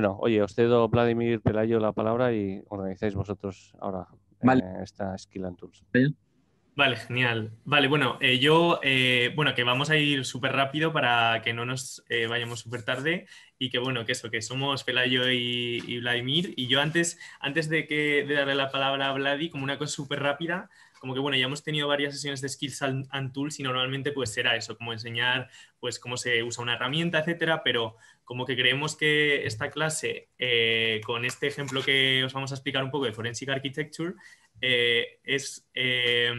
Bueno, oye, os cedo, Vladimir Pelayo, la palabra y organizáis vosotros ahora eh, esta Skill and Vale, genial. Vale, bueno, eh, yo, eh, bueno, que vamos a ir súper rápido para que no nos vayamos súper tarde y que, bueno, que eso, que somos Pelayo y, Vladimir. Y yo antes, antes de, que, de darle la palabra a Vladi, como una cosa súper rápida, como que bueno, ya hemos tenido varias sesiones de Skills and, Tools y normalmente pues será eso, como enseñar pues cómo se usa una herramienta, etcétera, pero como que creemos que esta clase, eh, con este ejemplo que os vamos a explicar un poco de Forensic Architecture, eh, es eh,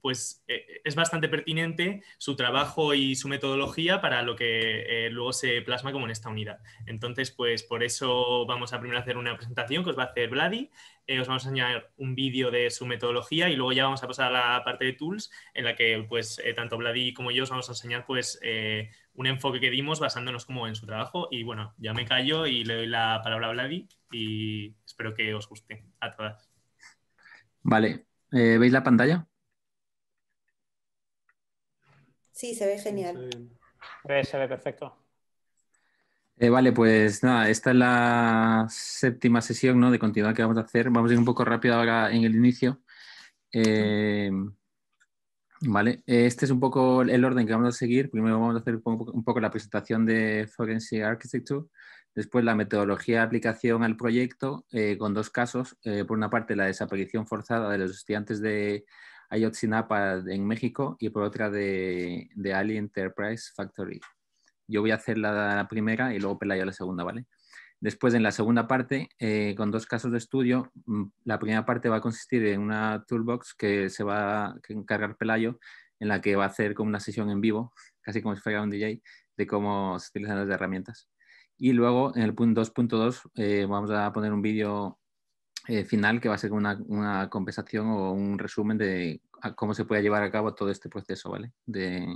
pues eh, es bastante pertinente su trabajo y su metodología para lo que eh, luego se plasma como en esta unidad. Entonces, pues por eso vamos a primero hacer una presentación que os va a hacer Vladi, eh, os vamos a enseñar un vídeo de su metodología y luego ya vamos a pasar a la parte de tools en la que pues tanto Vladi como yo os vamos a enseñar pues un enfoque que dimos basándonos como en su trabajo y bueno, ya me callo y le doy la palabra a Vladi y espero que os guste a todas. Vale, ¿veis la pantalla? Sí, se ve genial. Se ve, perfecto. Eh, vale, pues nada, esta es la séptima sesión ¿no? de continuidad que vamos a hacer. Vamos a ir un poco rápido ahora en el inicio. Eh, vale, eh, este es un poco el orden que vamos a seguir. Primero vamos a hacer un poco, la presentación de Forensic Architecture, después la metodología de aplicación al proyecto con dos casos. por una parte, la desaparición forzada de los estudiantes de Ayotzinapa en México y por otra de, de Ali Enterprise Factory. Yo voy a hacer la, primera y luego Pelayo la segunda, ¿vale? Después, en la segunda parte, eh, con dos casos de estudio, mm, la primera parte va a consistir en una toolbox que se va a encargar Pelayo, en la que va a hacer como una sesión en vivo, casi como si fuera un DJ, de cómo se utilizan las herramientas. Y luego, en el punto 2.2, eh, vamos a poner un vídeo eh, final que va a ser una, una, compensación o un resumen de cómo se puede llevar a cabo todo este proceso ¿vale? de,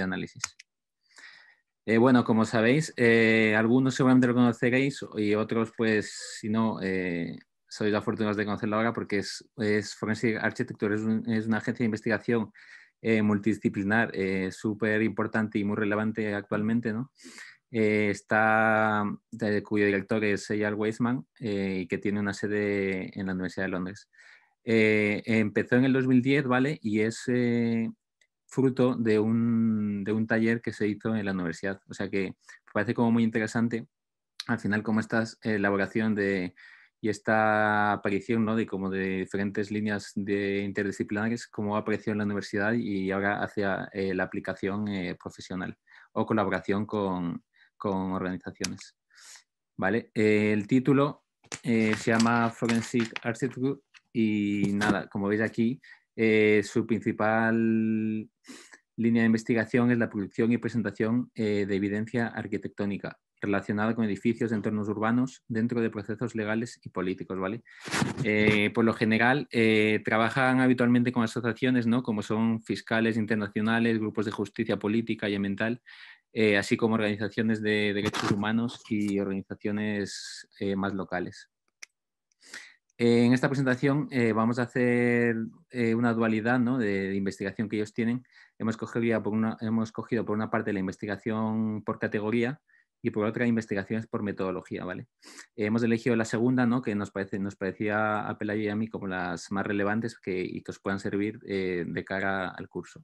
análisis. Eh, bueno, como sabéis, eh, algunos seguramente lo conoceréis y otros, pues, si no, eh, sois afortunados de conocerlo ahora porque es, es Forensic Architecture, es, es, una agencia de investigación multidisciplinar súper importante y muy relevante actualmente, ¿no? Eh, está, cuyo director es Eyal Weisman eh, y que tiene una sede en la Universidad de Londres. Eh, empezó en el 2010, ¿vale? Y es fruto de un, taller que se hizo en la universidad. O sea que parece como muy interesante al final como esta elaboración de, y esta aparición ¿no? de, como de diferentes líneas de interdisciplinares, como ha aparecido en la universidad y ahora hacia la aplicación profesional o colaboración con, con organizaciones. ¿Vale? Eh, el título eh, se llama Forensic Architecture y nada, como veis aquí, eh, su principal línea de investigación es la producción y presentación de evidencia arquitectónica relacionada con edificios de entornos urbanos dentro de procesos legales y políticos, ¿vale? por lo general, trabajan habitualmente con asociaciones, ¿no? Como son fiscales internacionales, grupos de justicia política y ambiental, eh, así como organizaciones de derechos humanos y organizaciones eh, más locales. En esta presentación eh, vamos a hacer una dualidad ¿no? de, investigación que ellos tienen. Hemos cogido, por una, hemos parte la investigación por categoría, y por otra investigaciones por metodología, ¿vale? hemos elegido la segunda, ¿no? Que nos, parece, nos parecía a Pelayo y a mí como las más relevantes que, y que os puedan servir de cara al curso.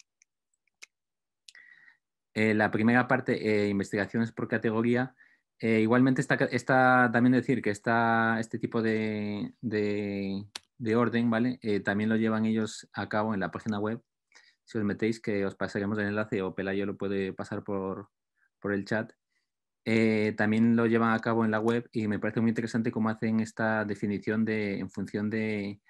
Eh, la primera parte, eh, investigaciones por categoría, eh, igualmente está, está, también decir que está este tipo de, de, orden, ¿vale? también lo llevan ellos a cabo en la página web. Si os metéis, que os pasaremos el enlace o Pelayo lo puede pasar por, por el chat. también lo llevan a cabo en la web y me parece muy interesante cómo hacen esta definición de, en función de,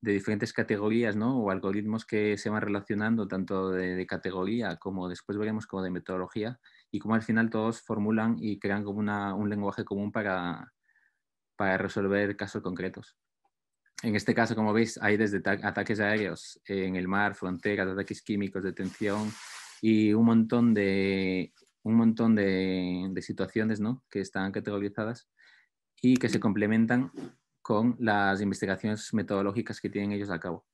de diferentes categorías ¿no? o algoritmos que se van relacionando tanto de, categoría como después veremos como de metodología y como al final todos formulan y crean como una, un lenguaje común para, para resolver casos concretos. En este caso, como veis, hay desde ataques aéreos en el mar, fronteras, ataques químicos, detención y un montón de, un montón de, de situaciones ¿no? que están categorizadas y que se mm. complementan con las investigaciones metodológicas que tienen ellos a cabo.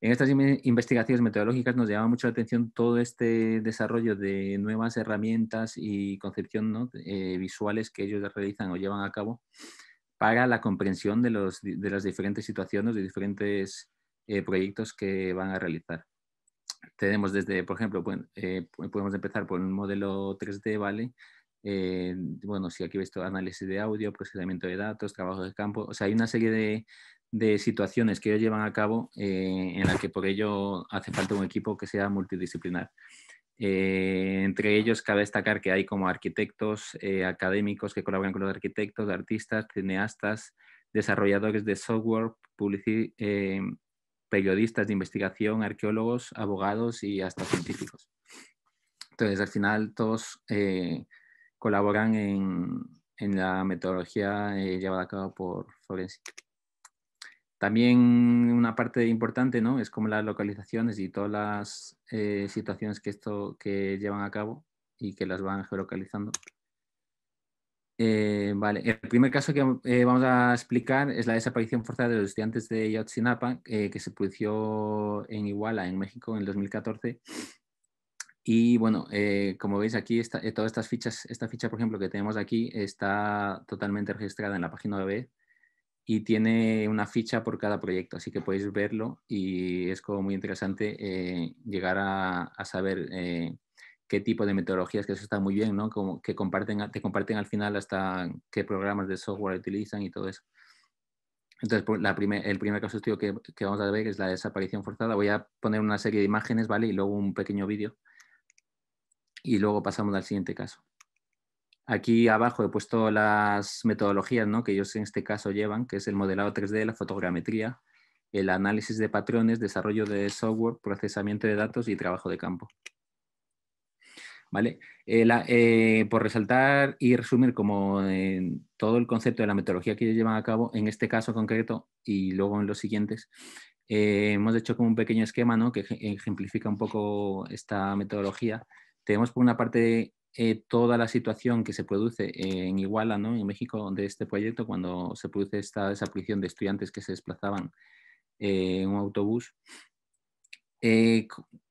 En estas investigaciones metodológicas nos llama mucho la atención todo este desarrollo de nuevas herramientas y concepción eh, visuales que ellos realizan o llevan a cabo para la comprensión de, las diferentes situaciones, de diferentes eh, proyectos que van a realizar. Tenemos desde, por ejemplo, eh, podemos empezar por un modelo 3D, ¿vale? Eh, bueno, si aquí he visto análisis de audio, procesamiento de datos, trabajo de campo, o sea, hay una serie de, de situaciones que ellos llevan a cabo eh, en la que por ello hace falta un equipo que sea multidisciplinar. Eh, entre ellos cabe destacar que hay como arquitectos, académicos que colaboran con los arquitectos, artistas, cineastas, desarrolladores de software, periodistas de investigación, arqueólogos, abogados y hasta científicos. Entonces, al final, todos colaboran en, en la metodología eh, llevada a cabo por Florencia. También una parte importante ¿no? es como las localizaciones y todas las eh, situaciones que, esto, que llevan a cabo y que las van geolocalizando. Eh, vale, el primer caso que vamos a explicar es la desaparición forzada de los estudiantes de Yotzinapa, que se produjo en Iguala, en México, en el 2014, y bueno, eh, como veis aquí, eh, todas estas fichas, esta ficha, por ejemplo, que tenemos aquí, está totalmente registrada en la página web y tiene una ficha por cada proyecto, así que podéis verlo y es como muy interesante eh, llegar a, saber qué tipo de metodologías, que eso está muy bien, ¿no? Como que comparten, te comparten al final hasta qué programas de software utilizan y todo eso. Entonces, la primer, el primer caso estudio que, que, vamos a ver es la desaparición forzada. Voy a poner una serie de imágenes, ¿vale? Y luego un pequeño vídeo y luego pasamos al siguiente caso. Aquí abajo he puesto las metodologías que ellos en este caso llevan, que es el modelado 3D, la fotogrametría, el análisis de patrones, desarrollo de software, procesamiento de datos y trabajo de campo. ¿Vale? Eh, eh, por resaltar y resumir como todo el concepto de la metodología que ellos llevan a cabo, en este caso concreto y luego en los siguientes, eh, hemos hecho como un pequeño esquema que ejemplifica un poco esta metodología tenemos por una parte eh, toda la situación que se produce en Iguala, en México, de este proyecto, cuando se produce esta desaparición de estudiantes que se desplazaban eh, en un autobús, eh,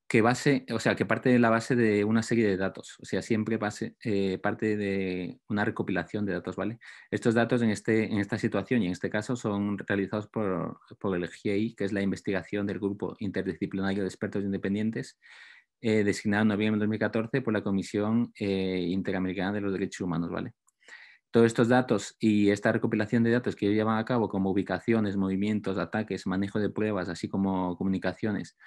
que, base, o sea, que parte de la base de una serie de datos, o sea, siempre parte de una recopilación de datos, ¿vale? Estos datos este, en, esta situación y en este caso son realizados por, por el GIEI, que es la investigación del Grupo Interdisciplinario de Expertos Independientes, eh, designado en noviembre de 2014 por la Comisión eh, Interamericana de los Derechos Humanos. ¿vale? Todos estos datos y esta recopilación de datos que llevan a cabo, como ubicaciones, movimientos, ataques, manejo de pruebas, así como comunicaciones,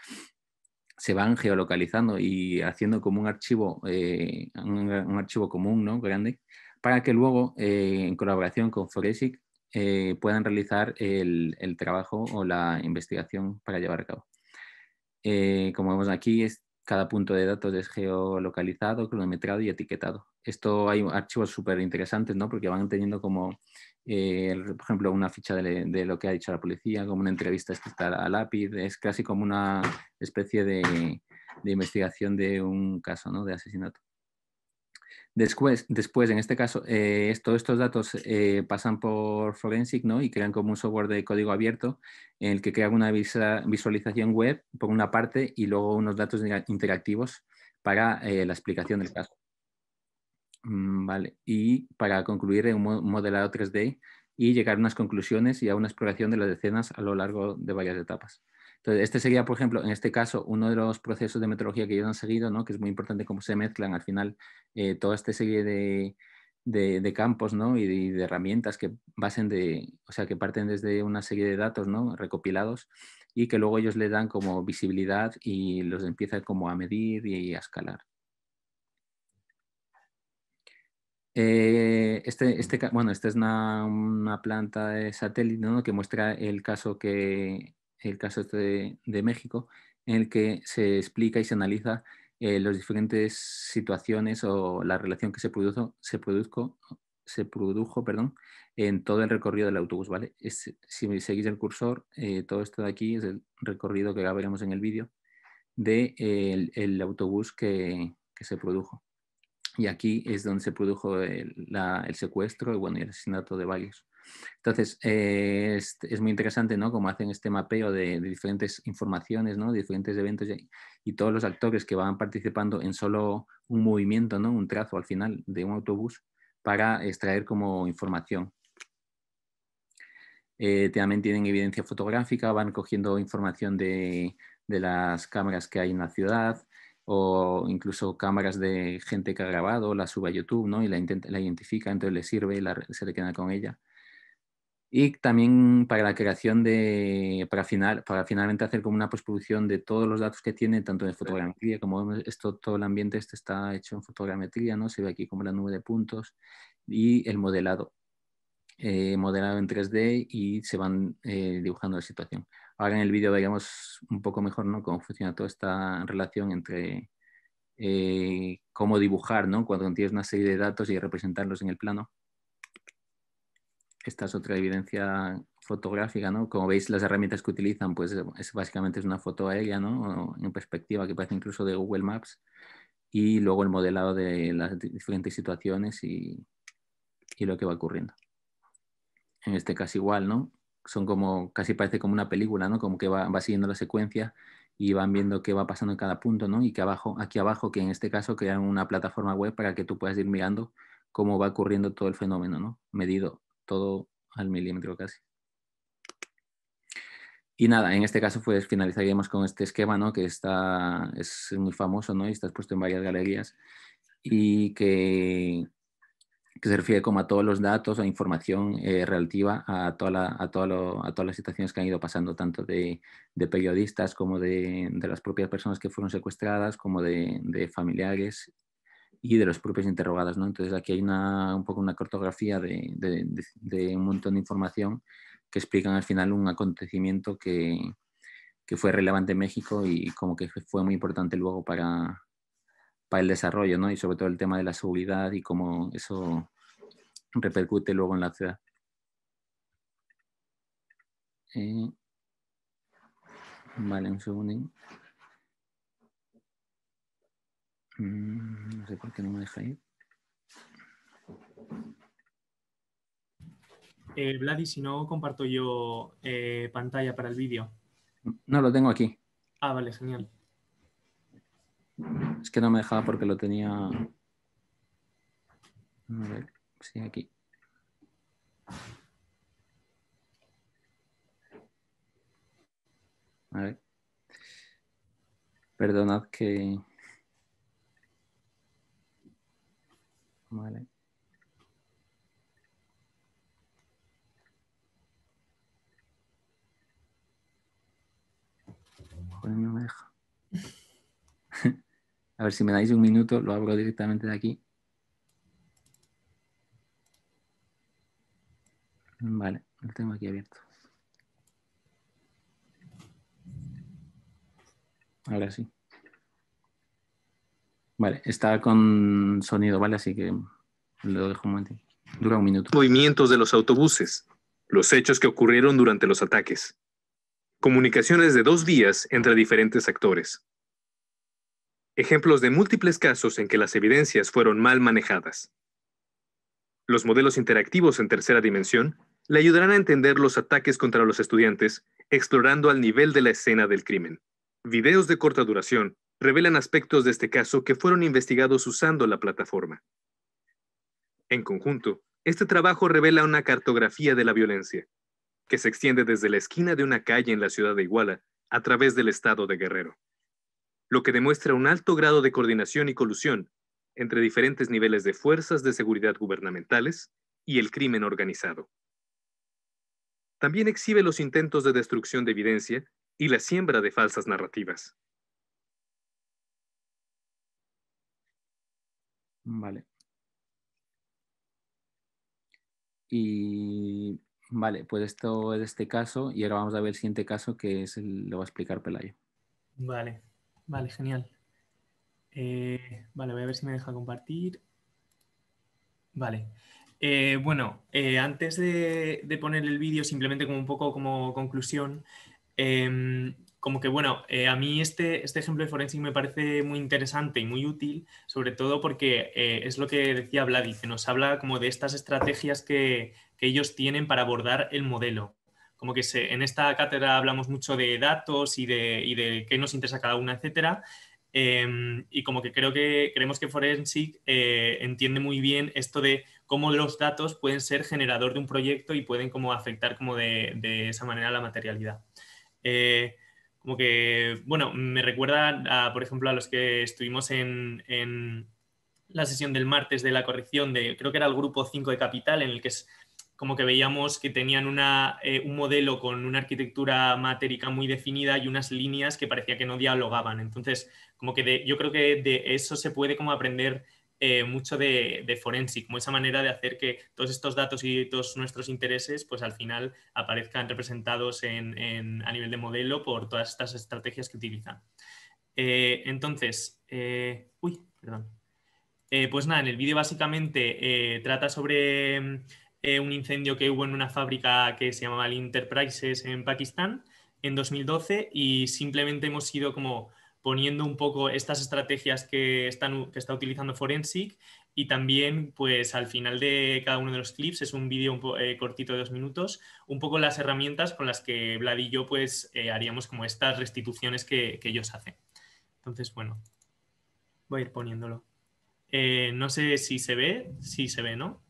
se van geolocalizando y haciendo como un archivo, eh, un, archivo común, ¿no? Grande, para que luego, en colaboración con Forensic, puedan realizar el, el, trabajo o la investigación para llevar a cabo. como vemos aquí, es, cada punto de datos es geolocalizado, cronometrado y etiquetado. Esto hay archivos súper interesantes, ¿no? Porque van teniendo como, eh, por ejemplo, una ficha de, de, lo que ha dicho la policía, como una entrevista escrita a lápiz. Es casi como una especie de, de investigación de un caso, ¿no? De asesinato. Después, después, en este caso, eh, todos estos datos eh, pasan por Forensic ¿no? y crean como un software de código abierto en el que crean una visualización web por una parte y luego unos datos interactivos para eh, la explicación del caso. Mm, vale. Y para concluir en un modelado 3D y llegar a unas conclusiones y a una exploración de las escenas a lo largo de varias etapas. Entonces, este sería, por ejemplo, en este caso, uno de los procesos de metodología que ellos han seguido, que es muy importante cómo se mezclan al final eh, toda esta serie de, campos y, de, herramientas que, basen de, o sea, que parten desde una serie de datos recopilados y que luego ellos le dan como visibilidad y los empiezan como a medir y a escalar. Eh, este, este, bueno, esta es una, planta de satélite que muestra el caso que, el caso este de, México, en el que se explica y se analiza eh, las diferentes situaciones o la relación que se produjo, se se produjo perdón, en todo el recorrido del autobús. ¿vale? si seguís el cursor, eh, todo esto de aquí es el recorrido que ya veremos en el vídeo del eh, el, autobús que, se produjo. Y aquí es donde se produjo el, el secuestro y bueno, el asesinato de varios. Entonces, eh, es, muy interesante, ¿no? Como hacen este mapeo de, diferentes informaciones, De diferentes eventos y, todos los actores que van participando en solo un movimiento, Un trazo al final de un autobús para extraer como información. Eh, también tienen evidencia fotográfica, van cogiendo información de, las cámaras que hay en la ciudad, o incluso cámaras de gente que ha grabado, la sube a YouTube ¿no? y la, identifica, entonces le sirve y se le queda con ella. Y también para la creación de, para, final, para finalmente hacer como una postproducción de todos los datos que tiene, tanto de fotogrametría como esto, todo el ambiente este está hecho en fotogrametría, ¿no? Se ve aquí como la nube de puntos y el modelado, eh, modelado en 3D y se van eh, dibujando la situación. Ahora en el vídeo veremos un poco mejor, ¿no? Cómo funciona toda esta relación entre eh, cómo dibujar, ¿no? Cuando tienes una serie de datos y representarlos en el plano esta es otra evidencia fotográfica, ¿no? Como veis, las herramientas que utilizan, pues eh, es, básicamente es una foto aérea, ¿no? En perspectiva, que parece incluso de Google Maps. Y luego el modelado de las diferentes situaciones y, lo que va ocurriendo. En este caso igual, ¿no? Son como, casi parece como una película, ¿no? Como que va, siguiendo la secuencia y van viendo qué va pasando en cada punto, ¿no? Y que abajo, aquí abajo, que en este caso crean una plataforma web para que tú puedas ir mirando cómo va ocurriendo todo el fenómeno, ¿no? Medido todo al milímetro casi. Y nada, en este caso pues finalizaríamos con este esquema, ¿no? Que está, es muy famoso, ¿no? Y está expuesto en varias galerías y que, se refiere como a todos los datos a información eh, relativa a, a, todas las situaciones que han ido pasando, tanto de, periodistas como de, las propias personas que fueron secuestradas, como de familiares y de los propios interrogados. ¿no? Entonces aquí hay una, un poco una cartografía de, un montón de información que explican al final un acontecimiento que, fue relevante en México y como que fue muy importante luego para, para el desarrollo ¿no? y sobre todo el tema de la seguridad y cómo eso repercute luego en la ciudad. Eh, vale, un segundo. Mm sé por qué no me deja ir. Eh, Vladi, si no comparto yo eh, pantalla para el vídeo. No, lo tengo aquí. Ah, vale, genial. Es que no me dejaba porque lo tenía... A ver, sí, aquí. A ver. Perdonad que... ¿vale? A ver si me dais un minuto, lo abro directamente de aquí. Vale, lo tengo aquí abierto. Ahora sí. Vale, está con sonido, ¿vale? Así que lo dejo un momento. Dura un minuto. Movimientos de los autobuses. Los hechos que ocurrieron durante los ataques. Comunicaciones de dos vías entre diferentes actores. Ejemplos de múltiples casos en que las evidencias fueron mal manejadas. Los modelos interactivos en tercera dimensión le ayudarán a entender los ataques contra los estudiantes, explorando al nivel de la escena del crimen. Videos de corta duración revelan aspectos de este caso que fueron investigados usando la plataforma. En conjunto, este trabajo revela una cartografía de la violencia, que se extiende desde la esquina de una calle en la ciudad de Iguala a través del estado de Guerrero, lo que demuestra un alto grado de coordinación y colusión entre diferentes niveles de fuerzas de seguridad gubernamentales y el crimen organizado. También exhibe los intentos de destrucción de evidencia y la siembra de falsas narrativas. Vale. Y vale, pues esto es este caso y ahora vamos a ver el siguiente caso que es lo va a explicar Pelayo. Vale, vale, genial. Eh, vale, voy a ver si me deja compartir. Vale. Eh, bueno, eh, antes de, de, poner el vídeo, simplemente como un poco como conclusión, em, como que bueno, eh, a mí este, este ejemplo de Forensic me parece muy interesante y muy útil, sobre todo porque eh, es lo que decía Vladi, que nos habla como de estas estrategias que, ellos tienen para abordar el modelo. Como que se, en esta cátedra hablamos mucho de datos y de, y qué nos interesa cada una, etcétera. Em, y como que creo que creemos que Forensic eh, entiende muy bien esto de cómo los datos pueden ser generador de un proyecto y pueden como afectar como de, esa manera la materialidad como que, bueno, me recuerda, por ejemplo, a los que estuvimos en, la sesión del martes de la corrección de, creo que era el grupo 5 de Capital, en el que es como que veíamos que tenían eh, un modelo con una arquitectura matérica muy definida y unas líneas que parecía que no dialogaban. Entonces, como que yo creo que de eso se puede como aprender eh, mucho de, forensic, como esa manera de hacer que todos estos datos y todos nuestros intereses, pues al final aparezcan representados a nivel de modelo por todas estas estrategias que utilizan. Eh, entonces, eh, uy, perdón. pues nada, en el vídeo básicamente trata sobre mm, un incendio que hubo en una fábrica que se llamaba el en Pakistán en 2012 y simplemente hemos sido como poniendo un poco estas estrategias que, están, que está utilizando Forensic y también pues al final de cada uno de los clips es un vídeo eh, cortito de dos minutos, un poco las herramientas con las que Vlad y yo pues eh, haríamos como estas restituciones que, que, ellos hacen. Entonces bueno, voy a ir poniéndolo. Eh, no sé si se ve, si se ve, ¿no?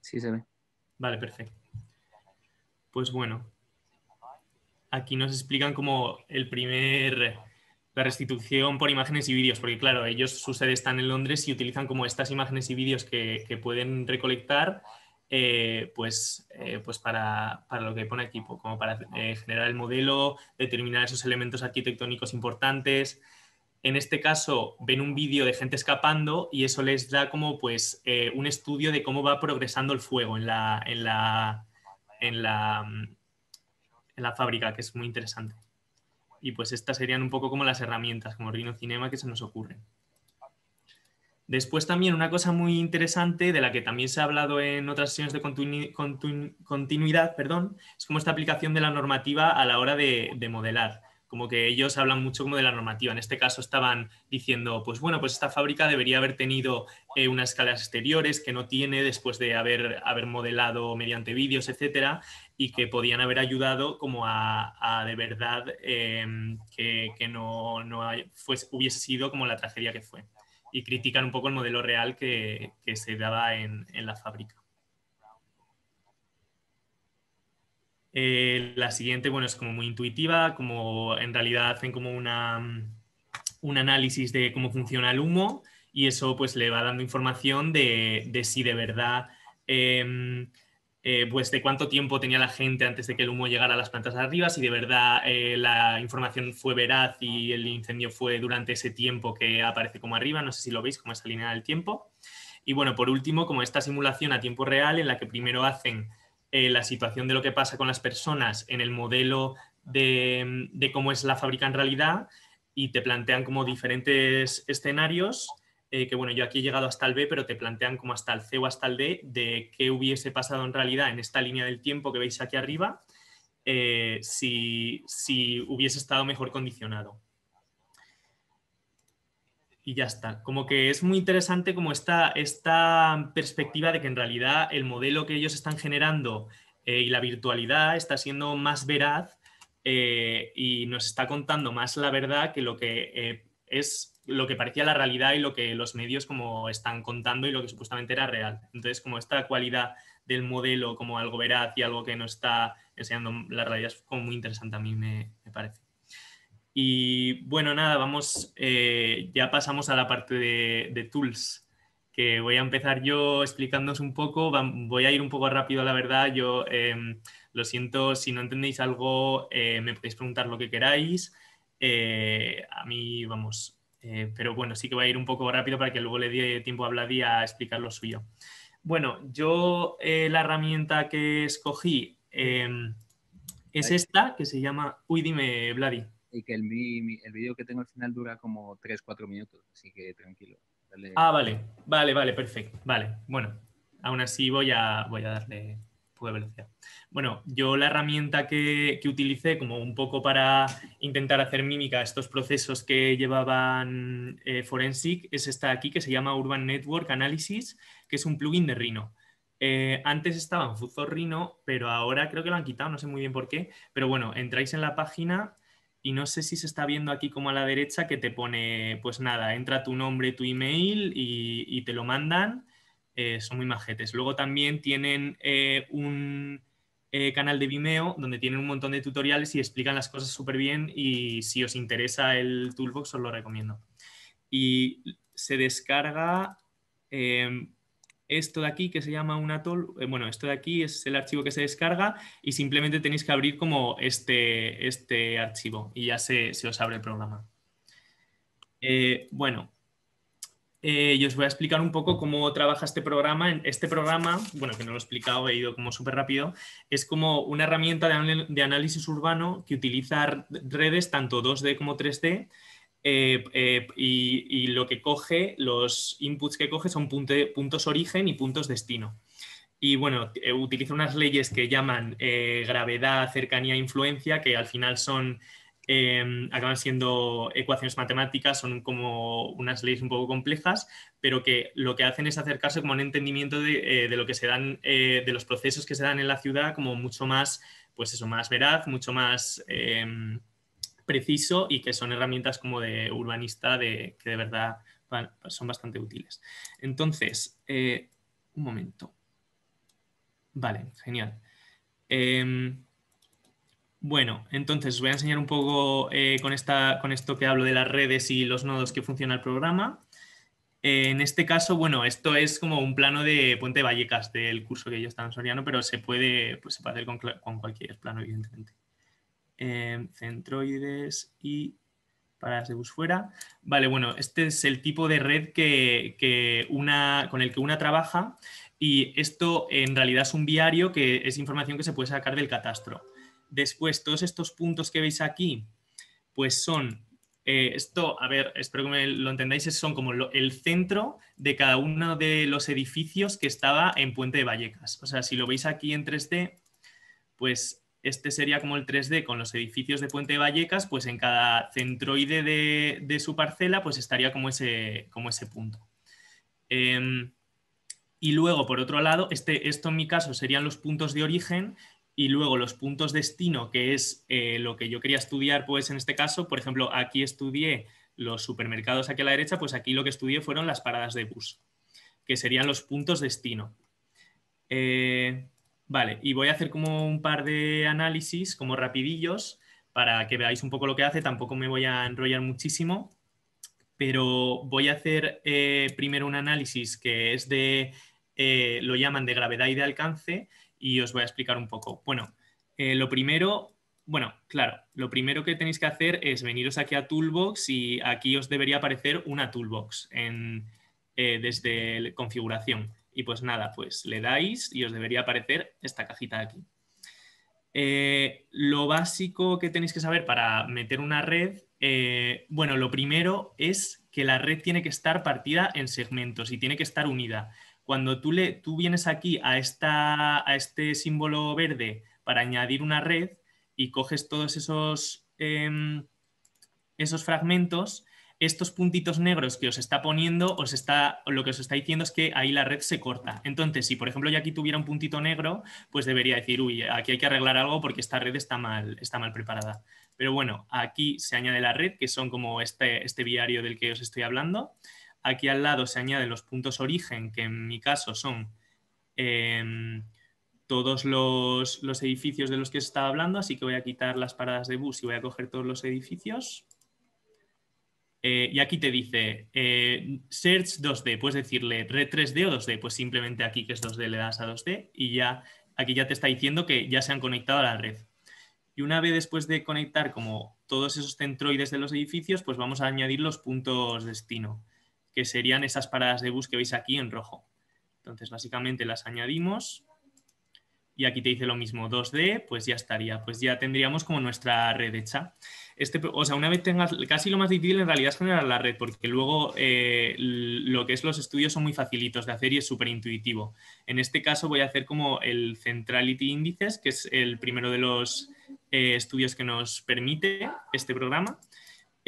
Sí se ve. Vale, perfecto. Pues bueno, aquí nos explican como el primer la restitución por imágenes y vídeos, porque claro, ellos, su sede está en Londres y utilizan como estas imágenes y vídeos que, pueden recolectar, eh, pues, eh, pues para, lo que pone aquí, como para eh, generar el modelo, determinar esos elementos arquitectónicos importantes. En este caso, ven un vídeo de gente escapando y eso les da como pues un estudio de cómo va progresando el fuego en la, en la, en la, en la fábrica, que es muy interesante. Y pues estas serían un poco como las herramientas, como Rhino Cinema, que se nos ocurren. Después también una cosa muy interesante de la que también se ha hablado en otras sesiones de continuidad, perdón, es como esta aplicación de la normativa a la hora de, de modelar como que ellos hablan mucho como de la normativa. En este caso estaban diciendo, pues bueno, pues esta fábrica debería haber tenido eh, unas escalas exteriores que no tiene después de haber, haber modelado mediante vídeos, etcétera, y que podían haber ayudado como a, de verdad em, que, no, no hay, hubiese sido como la tragedia que fue. Y critican un poco el modelo real que, se daba en la fábrica. Eh, la siguiente, bueno, es como muy intuitiva, como en realidad hacen como una, mm, un análisis de cómo funciona el humo y eso pues le va dando información de, de si de verdad, em, eh, pues de cuánto tiempo tenía la gente antes de que el humo llegara a las plantas de arriba, si de verdad eh, la información fue veraz y el incendio fue durante ese tiempo que aparece como arriba, no sé si lo veis, como esa línea del tiempo. Y bueno, por último, como esta simulación a tiempo real en la que primero hacen eh, la situación de lo que pasa con las personas en el modelo de, cómo es la fábrica en realidad y te plantean como diferentes escenarios, eh, que bueno, yo aquí he llegado hasta el B, pero te plantean como hasta el C o hasta el D de qué hubiese pasado en realidad en esta línea del tiempo que veis aquí arriba eh, si, si hubiese estado mejor condicionado y ya está. Como que es muy interesante como esta, esta perspectiva de que en realidad el modelo que ellos están generando eh, y la virtualidad está siendo más veraz eh, y nos está contando más la verdad que lo que eh, es lo que parecía la realidad y lo que los medios como están contando y lo que supuestamente era real. Entonces, como esta cualidad del modelo como algo veraz y algo que no está enseñando la realidad es como muy interesante a mí me parece. Y bueno, nada, vamos, eh, ya pasamos a la parte de, tools, que voy a empezar yo explicándoos un poco, voy a ir un poco rápido, la verdad, yo em, lo siento, si no entendéis algo, eh, me podéis preguntar lo que queráis, eh, a mí, vamos, pero bueno, sí que voy a ir un poco rápido para que luego le dé tiempo a Vladí a explicar lo suyo. Bueno, yo la herramienta que escogí em, es esta, que se llama, uy, dime, Vladi y que el, vídeo que tengo al final dura como 3-4 minutos, así que tranquilo. Ah, vale, vale, vale, perfecto. Vale, bueno, aún así voy a, voy a darle de velocidad. Bueno, yo la herramienta que, que, utilicé como un poco para intentar hacer mímica a estos procesos que llevaban eh, Forensic es esta aquí que se llama Urban Network Analysis, que es un plugin de Rhino. Eh, antes estaba en Fuzor Rhino, pero ahora creo que lo han quitado, no sé muy bien por qué. Pero bueno, entráis en la página y no sé si se está viendo aquí como a la derecha que te pone, pues nada, entra tu nombre, tu email y, te lo mandan. Eh, son muy majetes. Luego también tienen eh, un eh, canal de Vimeo donde tienen un montón de tutoriales y explican las cosas súper bien y si os interesa el toolbox os lo recomiendo. Y se descarga em, esto de aquí que se llama un atol, eh, bueno, esto de aquí es el archivo que se descarga y simplemente tenéis que abrir como este, este archivo y ya se, os abre el programa. Eh, bueno, eh, yo os voy a explicar un poco cómo trabaja este programa. Este programa, bueno, que no lo he explicado, he ido como súper rápido, es como una herramienta de análisis urbano que utiliza redes tanto 2D como 3D eh, eh, y, lo que coge, los inputs que coge son puntos origen y puntos destino. Y bueno, eh, utiliza unas leyes que llaman gravedad, cercanía, influencia, que al final son, em, acaban siendo ecuaciones matemáticas, son como unas leyes un poco complejas, pero que lo que hacen es acercarse como un entendimiento de, lo que se dan, de los procesos que se dan en la ciudad, como mucho más, pues eso, más veraz, mucho más... Em, preciso y que son herramientas como de urbanista de, que de verdad son bastante útiles. Entonces, eh, un momento. Vale, genial. Em, bueno, entonces voy a enseñar un poco eh, con, esta, con esto que hablo de las redes y los nodos que funciona el programa. Eh, en este caso, bueno, esto es como un plano de Puente Vallecas del curso que yo estaba en Soriano, pero pues, se puede, hacer con cualquier plano, evidentemente. Em, centroides y para bus fuera. Vale, bueno, este es el tipo de red que, una, con el que una trabaja y esto en realidad es un viario que es información que se puede sacar del catastro. Después, todos estos puntos que veis aquí, pues son eh, esto, a ver, espero que lo entendáis, son como el centro de cada uno de los edificios que estaba en Puente de Vallecas. O sea, si lo veis aquí en 3D, pues este sería como el 3D con los edificios de Puente de Vallecas, pues en cada centroide de, su parcela pues estaría como ese, como ese punto. Em, y luego, por otro lado, este, esto en mi caso serían los puntos de origen y luego los puntos destino, que es eh, lo que yo quería estudiar, pues en este caso, por ejemplo, aquí estudié los supermercados aquí a la derecha, pues aquí lo que estudié fueron las paradas de bus, que serían los puntos destino. Eh, Vale, y voy a hacer como un par de análisis, como rapidillos, para que veáis un poco lo que hace. Tampoco me voy a enrollar muchísimo, pero voy a hacer eh, primero un análisis que es de, eh, lo llaman de gravedad y de alcance, y os voy a explicar un poco. Bueno, eh, lo primero, bueno, claro, lo primero que tenéis que hacer es veniros aquí a Toolbox y aquí os debería aparecer una Toolbox desde configuración. Y pues nada, pues le dais y os debería aparecer esta cajita aquí. Eh, lo básico que tenéis que saber para meter una red, eh, bueno, lo primero es que la red tiene que estar partida en segmentos y tiene que estar unida. Cuando tú, le, tú vienes aquí a, esta, a este símbolo verde para añadir una red y coges todos esos, em, esos fragmentos, estos puntitos negros que os está poniendo, os está, lo que os está diciendo es que ahí la red se corta. Entonces, si por ejemplo yo aquí tuviera un puntito negro, pues debería decir, uy, aquí hay que arreglar algo porque esta red está mal, está mal preparada. Pero bueno, aquí se añade la red, que son como este, este viario del que os estoy hablando. Aquí al lado se añaden los puntos origen, que en mi caso son em, todos los, los edificios de los que os estaba hablando, así que voy a quitar las paradas de bus y voy a coger todos los edificios. Eh, y aquí te dice eh, Search 2D, puedes decirle Red 3D o 2D, pues simplemente aquí que es 2D le das a 2D y ya aquí ya te está diciendo que ya se han conectado a la red. Y una vez después de conectar como todos esos centroides de los edificios, pues vamos a añadir los puntos destino, que serían esas paradas de bus que veis aquí en rojo. Entonces básicamente las añadimos y aquí te dice lo mismo 2D, pues ya estaría, pues ya tendríamos como nuestra red hecha. Este, o sea, una vez tengas, casi lo más difícil en realidad es generar la red, porque luego eh, lo que es los estudios son muy facilitos de hacer y es súper intuitivo. En este caso voy a hacer como el Centrality índices que es el primero de los eh, estudios que nos permite este programa.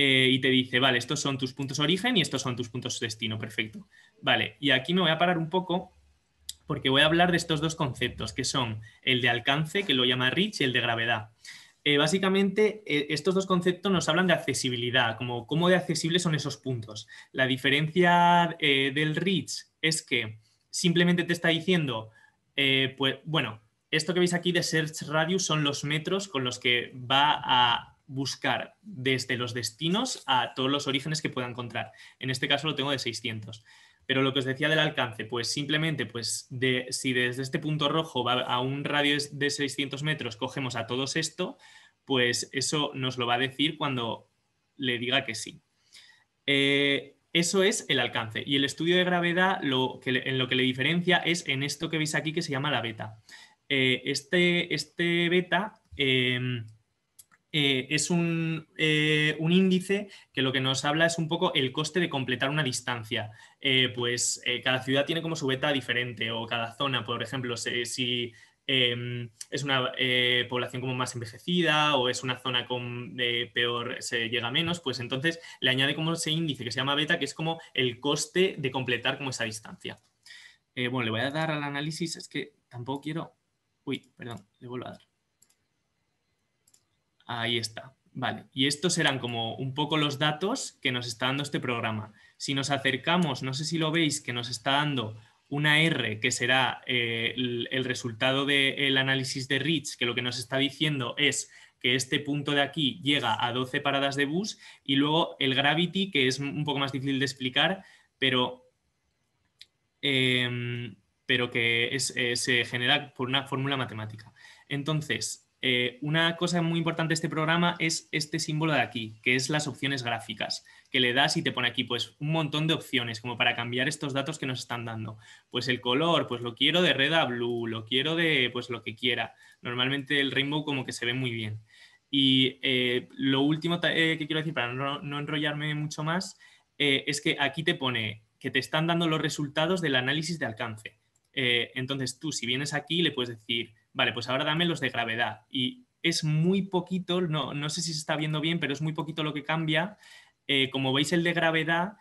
Eh, y te dice, vale, estos son tus puntos origen y estos son tus puntos destino, perfecto. Vale, y aquí me voy a parar un poco porque voy a hablar de estos dos conceptos, que son el de alcance, que lo llama Rich, y el de gravedad. Eh, básicamente, eh, estos dos conceptos nos hablan de accesibilidad, como cómo de accesibles son esos puntos. La diferencia eh, del Reach es que simplemente te está diciendo, pues, bueno, esto que veis aquí de Search Radius son los metros con los que va a buscar desde los destinos a todos los orígenes que pueda encontrar. En este caso lo tengo de 600. Pero lo que os decía del alcance, pues simplemente, pues si desde este punto rojo va a un radio de 600 metros cogemos a todos esto, pues eso nos lo va a decir cuando le diga que sí. Eh, eso es el alcance. Y el estudio de gravedad lo que, en lo que le diferencia es en esto que veis aquí que se llama la beta. Eh, este, este, beta... Eh, eh, es eh, un, índice que lo que nos habla es un poco el coste de completar una distancia. Eh, pues cada ciudad tiene como su beta diferente o cada zona, por ejemplo, si, si em, es una población como más envejecida o es una zona con peor, se llega menos, pues entonces le añade como ese índice que se llama beta, que es como el coste de completar como esa distancia. bueno, le voy a dar al análisis, es que tampoco quiero... Uy, perdón, le vuelvo a dar. Ahí está. Vale, y estos eran como un poco los datos que nos está dando este programa. Si nos acercamos, no sé si lo veis, que nos está dando una R que será eh, el, resultado del análisis de Rich, que lo que nos está diciendo es que este punto de aquí llega a 12 paradas de bus y luego el gravity, que es un poco más difícil de explicar, pero, em, pero que es, eh, se genera por una fórmula matemática. Entonces, eh, una cosa muy importante de este programa es este símbolo de aquí, que es las opciones gráficas, que le das y te pone aquí pues un montón de opciones como para cambiar estos datos que nos están dando. Pues el color, pues lo quiero de red a blue, lo quiero de pues lo que quiera. Normalmente el rainbow como que se ve muy bien. Y eh, lo último eh, que quiero decir para no, no enrollarme mucho más es que aquí te pone que te están dando los resultados del análisis de alcance. entonces tú si vienes aquí le puedes decir vale, pues ahora dame los de gravedad. Y es muy poquito, no, sé si se está viendo bien, pero es muy poquito lo que cambia. Eh, como veis, el de gravedad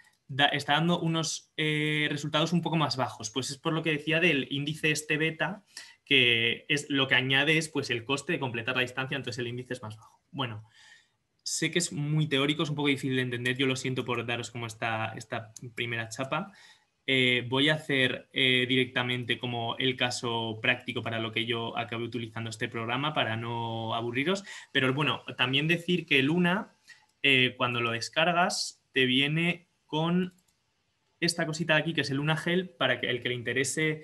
está dando unos eh, resultados un poco más bajos. Pues es por lo que decía del índice este beta, que es lo que añade es pues, el coste de completar la distancia, entonces el índice es más bajo. Bueno, sé que es muy teórico, es un poco difícil de entender, yo lo siento por daros como esta primera chapa, eh, voy a hacer eh, directamente como el caso práctico para lo que yo acabo utilizando este programa para no aburriros. Pero bueno, también decir que Luna, eh, cuando lo descargas, te viene con esta cosita de aquí que es el Luna Gel, para que el que le interese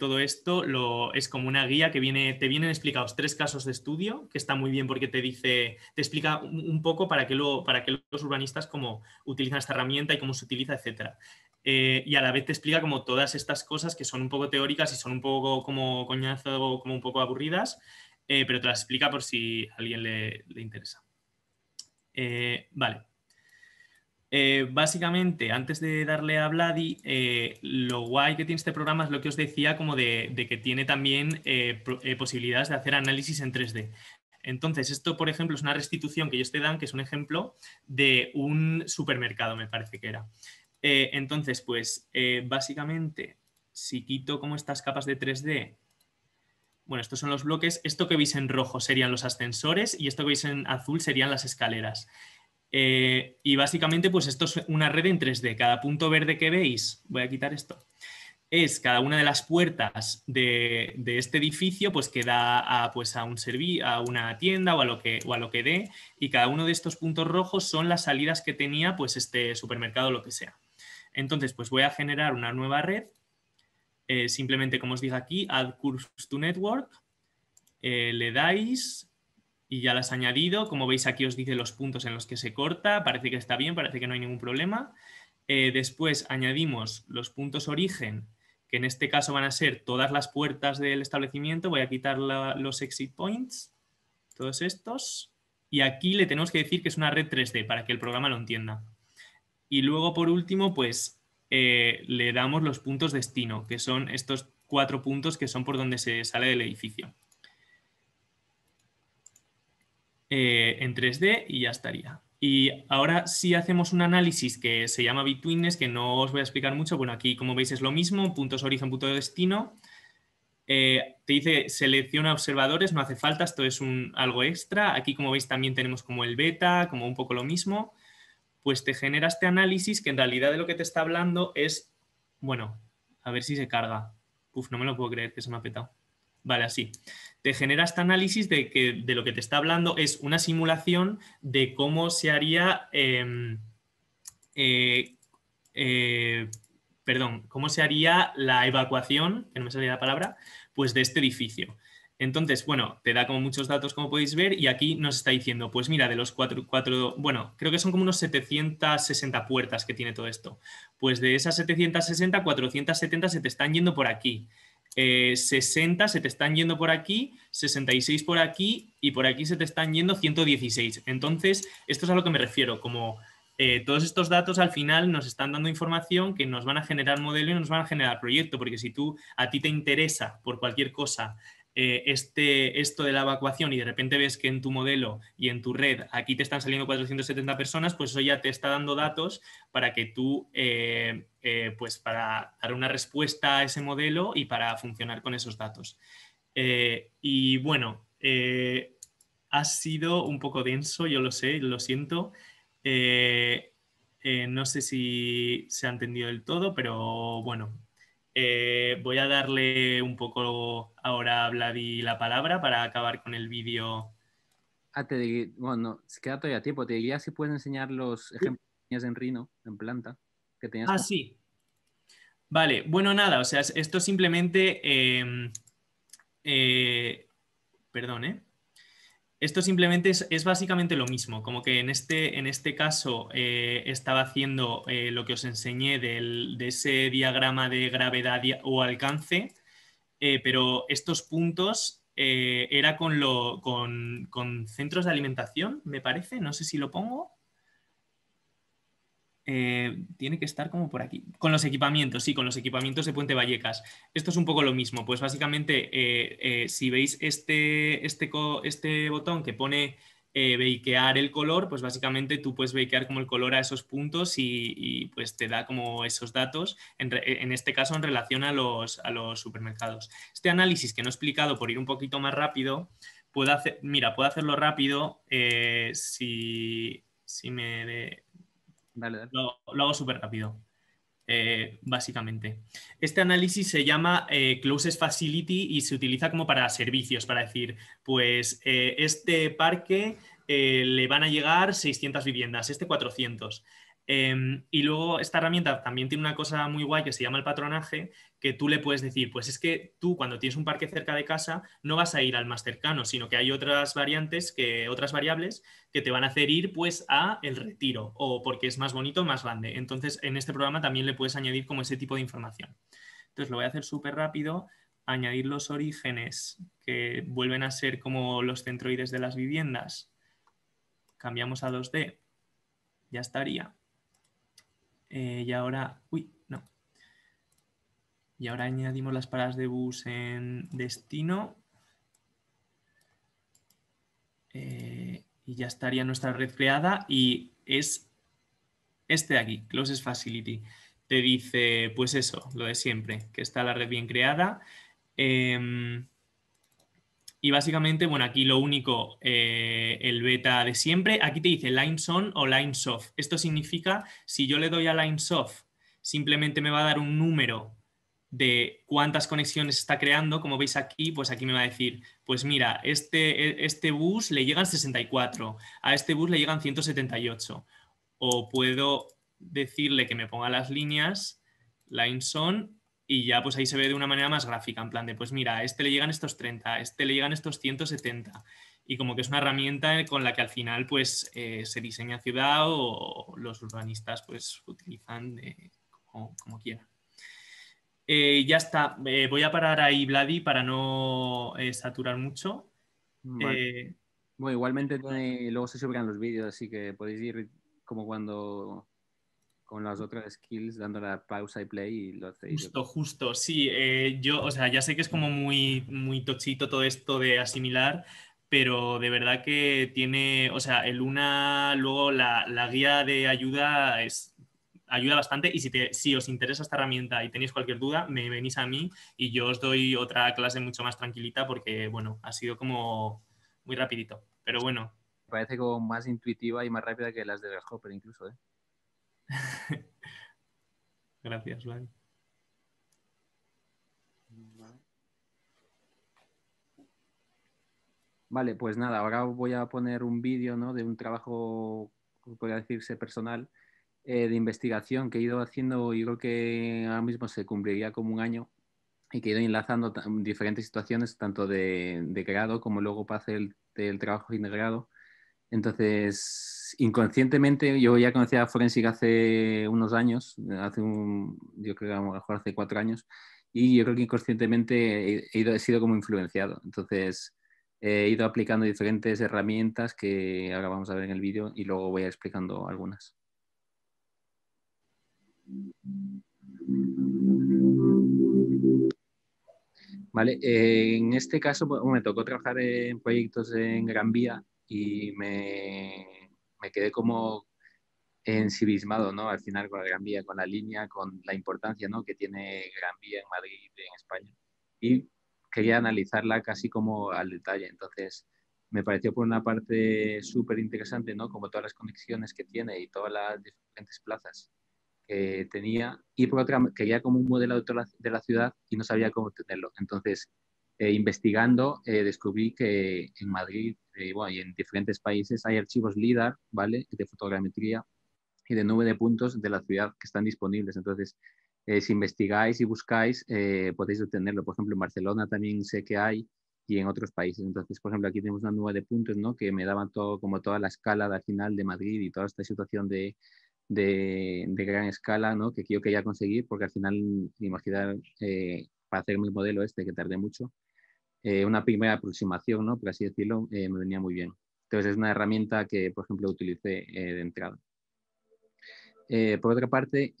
todo esto lo, es como una guía que viene, te vienen explicados tres casos de estudio, que está muy bien porque te dice, te explica un, poco para que para que los urbanistas como utilizan esta herramienta y cómo se utiliza, etcétera. Eh, y a la vez te explica como todas estas cosas que son un poco teóricas y son un poco como coñazo, como un poco aburridas, eh, pero te las explica por si a alguien le, interesa. Eh, vale. básicamente, antes de darle a Vladi, lo guay que tiene este programa es lo que os decía, como de que tiene también posibilidades de hacer análisis en 3D. Entonces, esto, por ejemplo, es una restitución que ellos te dan, que es un ejemplo de un supermercado, me parece que era. Eh, entonces, pues eh, básicamente, si quito como estas capas de 3D, bueno, estos son los bloques, esto que veis en rojo serían los ascensores y esto que veis en azul serían las escaleras. Eh, y básicamente, pues esto es una red en 3D. Cada punto verde que veis, voy a quitar esto, es cada una de las puertas de, este edificio, pues que da a, pues, a, un a una tienda o a, lo que, que dé, y cada uno de estos puntos rojos son las salidas que tenía pues este supermercado o lo que sea. Entonces, pues voy a generar una nueva red, eh, simplemente como os dije aquí, add curves to network, eh, le dais y ya las ha añadido. Como veis aquí os dice los puntos en los que se corta, parece que está bien, parece que no hay ningún problema. Eh, después añadimos los puntos origen, que en este caso van a ser todas las puertas del establecimiento. Voy a quitar los exit points, todos estos. Y aquí le tenemos que decir que es una red 3D para que el programa lo entienda. Y luego, por último, pues eh, le damos los puntos destino, que son estos cuatro puntos que son por donde se sale del edificio. Eh, en 3D y ya estaría. Y ahora si hacemos un análisis que se llama Betweenness, que no os voy a explicar mucho. Bueno, aquí como veis es lo mismo, puntos origen, punto de destino. Eh, te dice selecciona observadores, no hace falta, esto es un, algo extra. Aquí como veis también tenemos como el beta, como un poco lo mismo pues te genera este análisis que en realidad de lo que te está hablando es, bueno, a ver si se carga. Uf, no me lo puedo creer que se me ha petado. Vale, así. Te genera este análisis de que de lo que te está hablando es una simulación de cómo se haría, em, eh, eh, perdón, cómo se haría la evacuación, que no me salía la palabra, pues de este edificio. Entonces, bueno, te da como muchos datos, como podéis ver, y aquí nos está diciendo, pues mira, de los cuatro, cuatro, bueno, creo que son como unos 760 puertas que tiene todo esto. Pues de esas 760, 470 se te están yendo por aquí. 60 eh, se te están yendo por aquí, 66 por aquí y por aquí se te están yendo 116. Entonces, esto es a lo que me refiero, como eh, todos estos datos al final nos están dando información que nos van a generar modelo y nos van a generar proyecto, porque si tú a ti te interesa por cualquier cosa eh, este, esto de la evacuación y de repente ves que en tu modelo y en tu red aquí te están saliendo 470 personas, pues eso ya te está dando datos para que tú, eh, eh, pues para dar una respuesta a ese modelo y para funcionar con esos datos. y bueno, ha sido un poco denso, yo lo sé, lo siento. no sé si se ha entendido del todo, pero bueno, eh, voy a darle un poco ahora a Vladi la palabra para acabar con el vídeo. Ah, te bueno, se queda todavía tiempo. Te diría si puedes enseñar los ejemplos en rino, en planta, que tenías. Ah, sí. Vale, bueno, nada, o sea, esto simplemente. Em, eh, perdón, ¿eh? Esto simplemente es, básicamente lo mismo, como que en este, en este caso eh, estaba haciendo eh, lo que os enseñé de ese diagrama de gravedad o alcance, eh, pero estos puntos era con, lo, con, con centros de alimentación, me parece, no sé si lo pongo. Eh, tiene que estar como por aquí. Con los equipamientos, sí, con los equipamientos de Puente Vallecas. Esto es un poco lo mismo. Pues básicamente, eh, eh, si veis este, este, este botón que pone bakear el color, pues básicamente tú puedes bakear como el color a esos puntos y, pues te da como esos datos, en, este caso en relación a los, los supermercados. Este análisis que no he explicado por ir un poquito más rápido, puedo hacer, mira, puedo hacerlo rápido si, si me... Lo, hago súper rápido. Eh, básicamente. Este análisis se llama eh, closes Facility y se utiliza como para servicios, para decir, pues eh, este parque le van a llegar 600 viviendas, este 400. Em, y luego esta herramienta también tiene una cosa muy guay que se llama el patronaje, que tú le puedes decir, pues es que tú cuando tienes un parque cerca de casa no vas a ir al más cercano, sino que hay otras variantes, que, otras variables que te van a hacer ir pues a el retiro o porque es más bonito, más grande. Entonces en este programa también le puedes añadir como ese tipo de información. Entonces lo voy a hacer súper rápido, añadir los orígenes que vuelven a ser como los centroides de las viviendas. Cambiamos a 2D. Ya estaría. Eh, y ahora, uy, no. Y ahora añadimos las paradas de bus en destino. Eh, y ya estaría nuestra red creada y es este de aquí, Closes Facility. Te dice, pues eso, lo de siempre, que está la red bien creada. Em, y básicamente, bueno, aquí lo único, eh, el beta de siempre, aquí te dice lines on o lines off. Esto significa, si yo le doy a lines off, simplemente me va a dar un número de cuántas conexiones está creando, como veis aquí, pues aquí me va a decir, pues mira, este, este bus le llegan 64, a este bus le llegan 178. O puedo decirle que me ponga las líneas, lines on y ya pues ahí se ve de una manera más gráfica, en plan de, pues mira, a este le llegan estos 30, a este le llegan estos 170. Y como que es una herramienta con la que al final pues eh, se diseña ciudad o los urbanistas pues utilizan como, quieran. Eh, ya está, eh, voy a parar ahí, Vladi, para no saturar mucho. bueno, igualmente luego se subirán los vídeos, así que podéis ir como cuando con las otras skills dando la pausa y play y lo hacéis. Justo, justo, sí. Eh, yo, o sea, ya sé que es como muy, muy tochito todo esto de asimilar, pero de verdad que tiene, o sea, el una, luego la, guía de ayuda es, ayuda bastante y si, te, si os interesa esta herramienta y tenéis cualquier duda, me venís a mí y yo os doy otra clase mucho más tranquilita porque, bueno, ha sido como muy rapidito, pero bueno. Parece como más intuitiva y más rápida que las de Hopper incluso, ¿eh? Gracias, Juan. Vale, pues nada, ahora voy a poner un vídeo de un trabajo, podría decirse personal, eh, de investigación que he ido haciendo y creo que ahora mismo se cumpliría como un año y que he ido enlazando diferentes situaciones, tanto de, grado como luego para hacer el, el trabajo integrado. Entonces, inconscientemente, yo ya conocía Forensic hace unos años, hace un, yo creo que a mejor hace cuatro años, y yo creo que inconscientemente he, sido como influenciado. Entonces, he ido aplicando diferentes herramientas que ahora vamos a ver en el vídeo y luego voy a explicando algunas. Vale, eh, en este caso pues, me tocó trabajar en proyectos en Gran Vía y me quedé como ensimismado, ¿no? Al final con la Gran Vía, con la línea, con la importancia, ¿no? Que tiene Gran Vía en Madrid, y en España. Y quería analizarla casi como al detalle. Entonces, me pareció por una parte súper interesante, ¿no? Como todas las conexiones que tiene y todas las diferentes plazas que tenía. Y por otra, quería como un modelo de la ciudad y no sabía cómo tenerlo. Entonces, eh, investigando, eh, descubrí que en Madrid eh, y en diferentes países hay archivos LIDAR, ¿vale? De fotogrametría y de nube de puntos de la ciudad que están disponibles. Entonces, si investigáis y buscáis, podéis obtenerlo. Por ejemplo, en Barcelona también sé que hay y en otros países. Entonces, por ejemplo, aquí tenemos una nube de puntos, ¿no? Que me daban todo, como toda la escala de, al final de Madrid y toda esta situación de, gran escala, ¿no? Que yo quería conseguir porque al final, imaginar, para hacer mi modelo este, que tardé mucho, eh, una primera aproximación, ¿no? por así decirlo, eh, me venía muy bien. Entonces es una herramienta que, por ejemplo, utilicé eh, de entrada. por otra parte,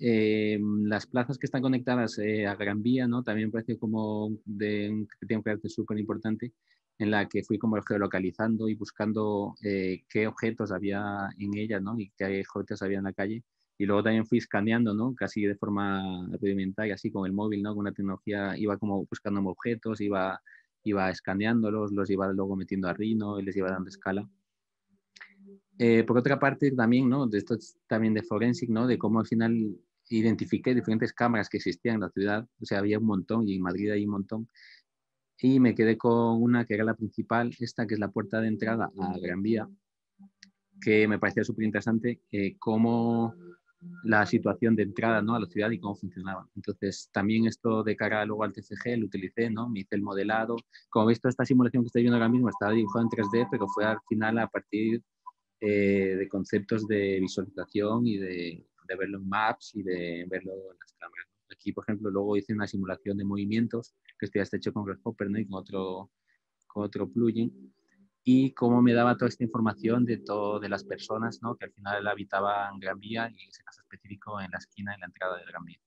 las plazas que están conectadas a Gran Vía ¿no? también parece como de, tiempo que carácter súper importante en la que fui como geolocalizando y buscando qué objetos había en ella ¿no? y qué objetos había en la calle y luego también fui escaneando, ¿no? Casi de forma rudimentaria, así con el móvil, ¿no? Con una tecnología, iba como buscando objetos, iba, iba escaneándolos, los iba luego metiendo a Rhino y les iba dando escala. Eh, por otra parte, también, ¿no? De esto también de Forensic, ¿no? De cómo al final identifiqué diferentes cámaras que existían en la ciudad, o sea, había un montón y en Madrid hay un montón, y me quedé con una que era la principal, esta que es la puerta de entrada a Gran Vía, que me parecía súper interesante eh, cómo la situación de entrada ¿no? a la ciudad y cómo funcionaba. Entonces, también esto de cara luego al TCG lo utilicé, ¿no? me hice el modelado. Como veis, esta simulación que estoy viendo ahora mismo estaba dibujada en 3D, pero fue al final a partir eh, de conceptos de visualización y de, verlo en maps y de verlo en las cámaras. Aquí, por ejemplo, luego hice una simulación de movimientos que estoy ya hecho con Hopper ¿no? y con otro plugin y cómo me daba toda esta información de todo, de las personas, ¿no? Que al final habitaban Gran Vía y en ese caso específico en la esquina, en la entrada de Gran Vía.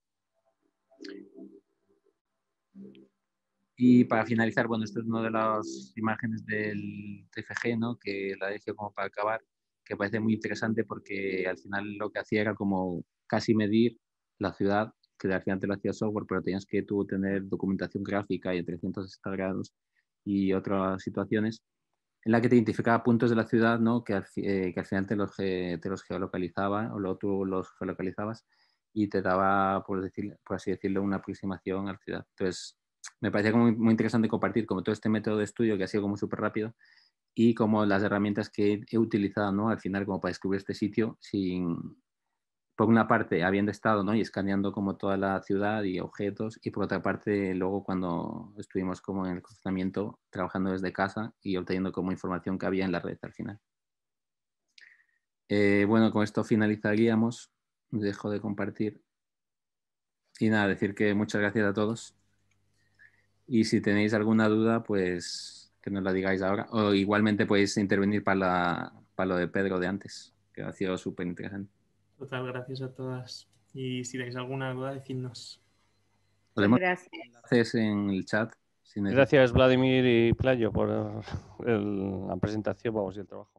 Y para finalizar, bueno, esto es una de las imágenes del TFG, ¿no? Que la dejé como para acabar, que parece muy interesante porque al final lo que hacía era como casi medir la ciudad, que al final te lo hacía software, pero tenías que tú tener documentación gráfica y en 360 grados y otras situaciones en la que te identificaba puntos de la ciudad ¿no? que, al, eh, que al final te los, te los geolocalizaba o lo, tú los geolocalizabas y te daba, por, decir, por así decirlo, una aproximación a la ciudad. Entonces, me parecía como muy, muy, interesante compartir como todo este método de estudio que ha sido como súper rápido y como las herramientas que he utilizado ¿no? al final como para descubrir este sitio sin, por una parte, habiendo estado ¿no? y escaneando como toda la ciudad y objetos, y por otra parte, luego cuando estuvimos como en el confinamiento, trabajando desde casa y obteniendo como información que había en la red al final. Eh, bueno, con esto finalizaríamos. Dejo de compartir. Y nada, decir que muchas gracias a todos. Y si tenéis alguna duda, pues que nos la digáis ahora. O igualmente podéis intervenir para lo de Pedro de antes, que ha sido súper interesante. Total, gracias a todas. Y si tenéis alguna duda, decidnos. Podemos gracias. en el chat. Gracias, Vladimir y Playo, por la presentación vamos, y el trabajo.